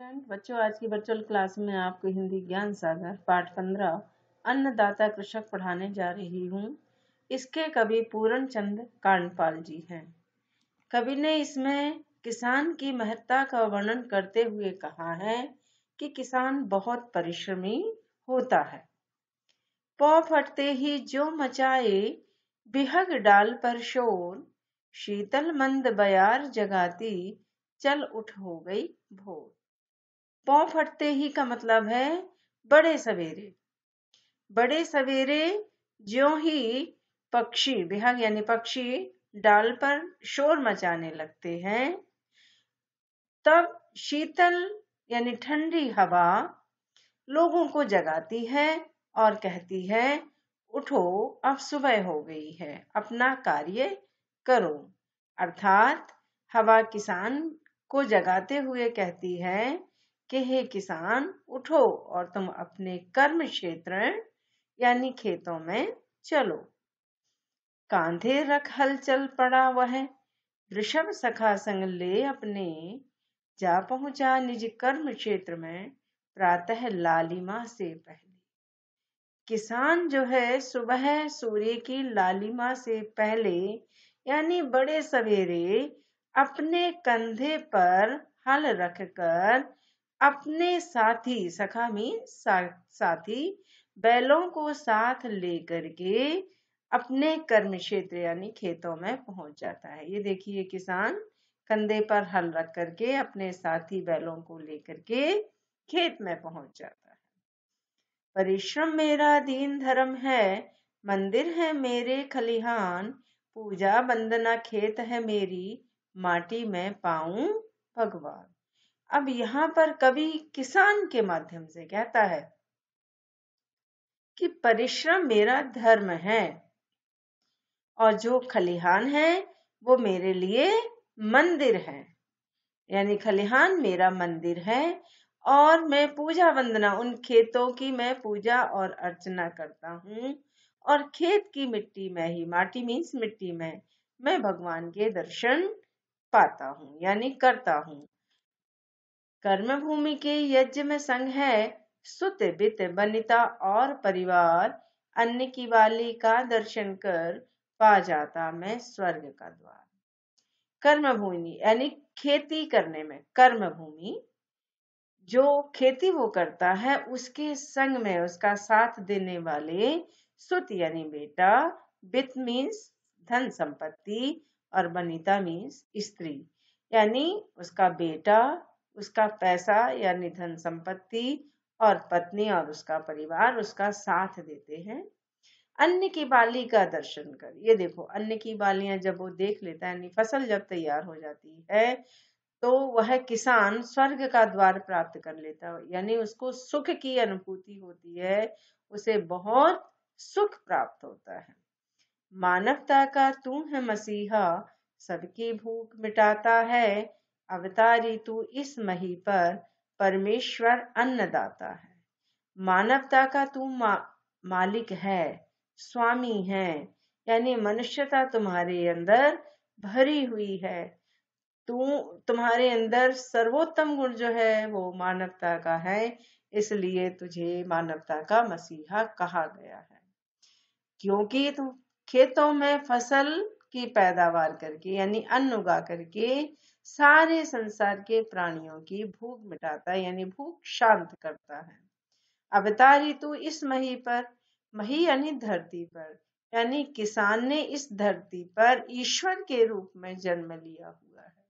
student बच्चों आज की वर्चुअल क्लास में आपको हिंदी ज्ञान सागर पाठ पंद्रह अन्नदाता कृषक पढ़ाने जा रही हूँ इसके कवि पूरण चंद कांडपाल जी हैं कवि ने इसमें किसान की महत्ता का वर्णन करते हुए कहा है कि किसान बहुत परिश्रमी होता है पौ फटते ही जो मचाए बिहग डाल पर शोर शीतल मंद बयार जगाती चल उठ हो गई भोर पौ फटते ही का मतलब है बड़े सवेरे बड़े सवेरे जो ही पक्षी बिहंग यानी पक्षी डाल पर शोर मचाने लगते हैं तब शीतल यानी ठंडी हवा लोगों को जगाती है और कहती है उठो अब सुबह हो गई है अपना कार्य करो अर्थात हवा किसान को जगाते हुए कहती है कि हे किसान उठो और तुम अपने कर्म क्षेत्र यानी खेतों में चलो कांधे रख हल चल पड़ा वह वृषभ सखा संग ले अपने जा पहुंचा निज कर्म क्षेत्र में प्रातः लालिमा से पहले किसान जो है सुबह सूर्य की लालिमा से पहले यानी बड़े सवेरे अपने कंधे पर हल रखकर अपने साथी सखा में सा, साथी बैलों को साथ लेकर के अपने कर्म क्षेत्र यानी खेतों में पहुंच जाता है ये देखिए किसान कंधे पर हल रख करके अपने साथी बैलों को लेकर के खेत में पहुंच जाता है परिश्रम मेरा दीन धर्म है मंदिर है मेरे खलिहान पूजा वंदना खेत है मेरी माटी में पाऊं भगवान अब यहाँ पर कवि किसान के माध्यम से कहता है कि परिश्रम मेरा धर्म है और जो खलिहान है वो मेरे लिए मंदिर है यानी खलिहान मेरा मंदिर है और मैं पूजा वंदना उन खेतों की मैं पूजा और अर्चना करता हूँ और खेत की मिट्टी में ही माटी मीन्स मिट्टी में मैं भगवान के दर्शन पाता हूँ यानी करता हूँ कर्म भूमि के यज्ञ में संग है सुत बित बनिता और परिवार अन्य की वाली का दर्शन कर पा जाता मैं स्वर्ग का द्वार कर्म भूमि यानी खेती करने में कर्म भूमि जो खेती वो करता है उसके संग में उसका साथ देने वाले सुत यानी बेटा बित मीन्स धन संपत्ति और बनिता मीन्स स्त्री यानी उसका बेटा उसका पैसा यानी धन संपत्ति और पत्नी और उसका परिवार उसका साथ देते हैं अन्य की बाली का दर्शन कर ये देखो अन्य की बालियां जब वो देख लेता है यानी फसल जब तैयार हो जाती है तो वह किसान स्वर्ग का द्वार प्राप्त कर लेता है यानी उसको सुख की अनुभूति होती है उसे बहुत सुख प्राप्त होता है मानवता का तू है मसीहा सबकी भूख मिटाता है अवतारी तू इस मही पर परमेश्वर अन्नदाता है मानवता का तू मा, मालिक है स्वामी है यानी मनुष्यता तुम्हारे अंदर भरी हुई है तू तुम्हारे अंदर सर्वोत्तम गुण जो है वो मानवता का है इसलिए तुझे मानवता का मसीहा कहा गया है क्योंकि तू खेतों में फसल की पैदावार करके यानी अन्न उगा करके सारे संसार के प्राणियों की भूख मिटाता यानी भूख शांत करता है अवतारी तो इस मही पर मही यानी धरती पर यानी किसान ने इस धरती पर ईश्वर के रूप में जन्म लिया हुआ है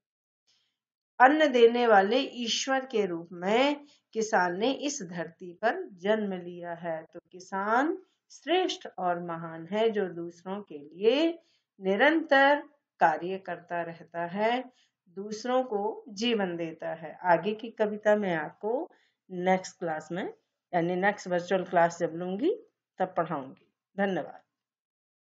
अन्न देने वाले ईश्वर के रूप में किसान ने इस धरती पर जन्म लिया है तो किसान श्रेष्ठ और महान है जो दूसरों के लिए निरंतर कार्य करता रहता है दूसरों को जीवन देता है आगे की कविता मैं आपको नेक्स्ट क्लास में यानी नेक्स्ट वर्चुअल क्लास जब लूँगी तब पढ़ाऊँगी धन्यवाद